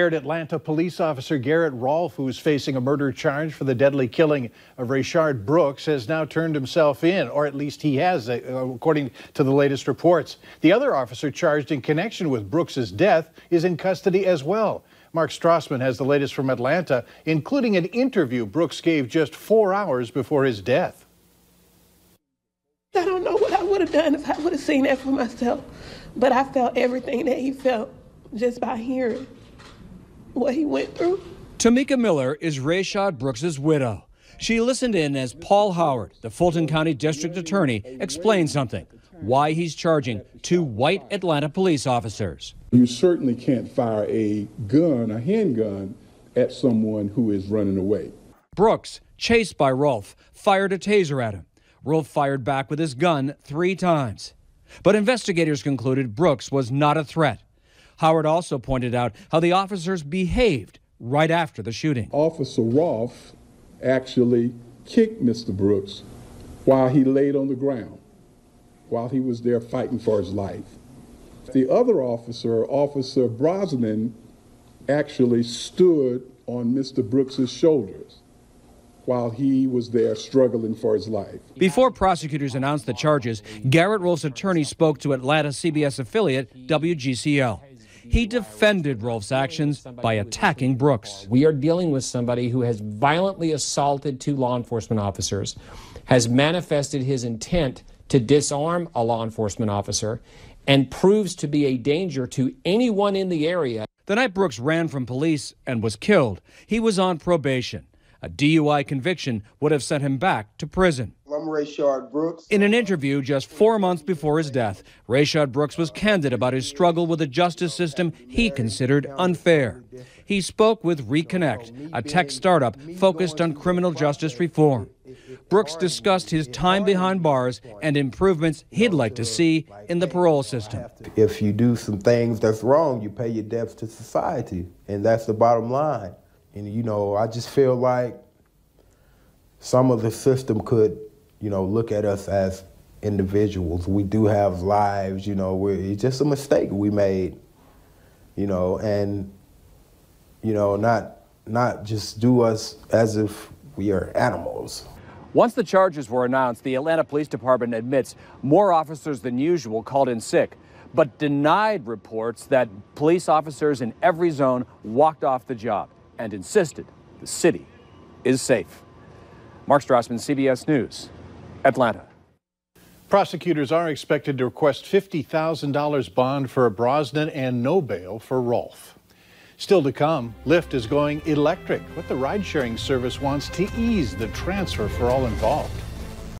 Atlanta police officer Garrett Rolfe, who's facing a murder charge for the deadly killing of Rayshard Brooks, has now turned himself in, or at least he has, uh, according to the latest reports. The other officer charged in connection with Brooks's death is in custody as well. Mark Strassman has the latest from Atlanta, including an interview Brooks gave just four hours before his death. I don't know what I would have done if I would have seen that for myself, but I felt everything that he felt just by hearing what he went through. Tamika Miller is Rayshad Brooks's widow. She listened in as Paul Howard, the Fulton County District Attorney, explained something why he's charging two white Atlanta police officers. You certainly can't fire a gun, a handgun, at someone who is running away. Brooks, chased by Rolfe, fired a taser at him. Rolfe fired back with his gun three times. But investigators concluded Brooks was not a threat Howard also pointed out how the officers behaved right after the shooting. Officer Roth actually kicked Mr. Brooks while he laid on the ground, while he was there fighting for his life. The other officer, Officer Brosnan, actually stood on Mr. Brooks's shoulders while he was there struggling for his life. Before prosecutors announced the charges, Garrett Rolfe's attorney spoke to Atlanta CBS affiliate WGCL he defended Rolfe's actions by attacking Brooks. We are dealing with somebody who has violently assaulted two law enforcement officers, has manifested his intent to disarm a law enforcement officer, and proves to be a danger to anyone in the area. The night Brooks ran from police and was killed, he was on probation. A DUI conviction would have sent him back to prison. Rayshard Brooks. In an interview just four months before his death, Rayshard Brooks was candid about his struggle with a justice system he considered unfair. He spoke with Reconnect, a tech startup focused on criminal justice reform. Brooks discussed his time behind bars and improvements he'd like to see in the parole system. If you do some things that's wrong, you pay your debts to society, and that's the bottom line. And, you know, I just feel like some of the system could you know, look at us as individuals. We do have lives, you know, it's just a mistake we made, you know, and, you know, not, not just do us as if we are animals. Once the charges were announced, the Atlanta Police Department admits more officers than usual called in sick, but denied reports that police officers in every zone walked off the job and insisted the city is safe. Mark Strassman, CBS News. Atlanta. Prosecutors are expected to request $50,000 bond for Brosnan and no bail for Rolfe. Still to come, Lyft is going electric, what the ride sharing service wants to ease the transfer for all involved.